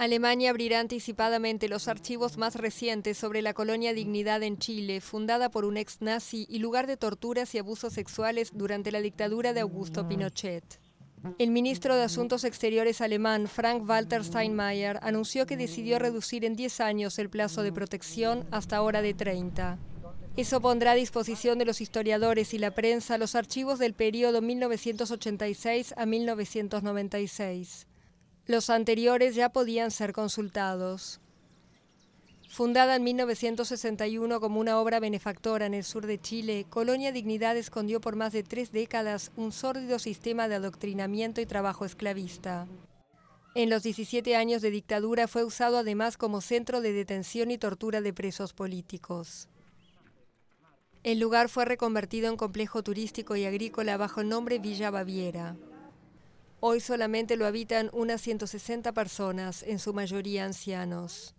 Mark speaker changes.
Speaker 1: Alemania abrirá anticipadamente los archivos más recientes sobre la colonia Dignidad en Chile, fundada por un ex nazi y lugar de torturas y abusos sexuales durante la dictadura de Augusto Pinochet. El ministro de Asuntos Exteriores alemán, Frank-Walter Steinmeier, anunció que decidió reducir en 10 años el plazo de protección hasta ahora de 30. Eso pondrá a disposición de los historiadores y la prensa los archivos del periodo 1986 a 1996. Los anteriores ya podían ser consultados. Fundada en 1961 como una obra benefactora en el sur de Chile, Colonia Dignidad escondió por más de tres décadas un sórdido sistema de adoctrinamiento y trabajo esclavista. En los 17 años de dictadura fue usado además como centro de detención y tortura de presos políticos. El lugar fue reconvertido en complejo turístico y agrícola bajo el nombre Villa Baviera. Hoy solamente lo habitan unas 160 personas, en su mayoría ancianos.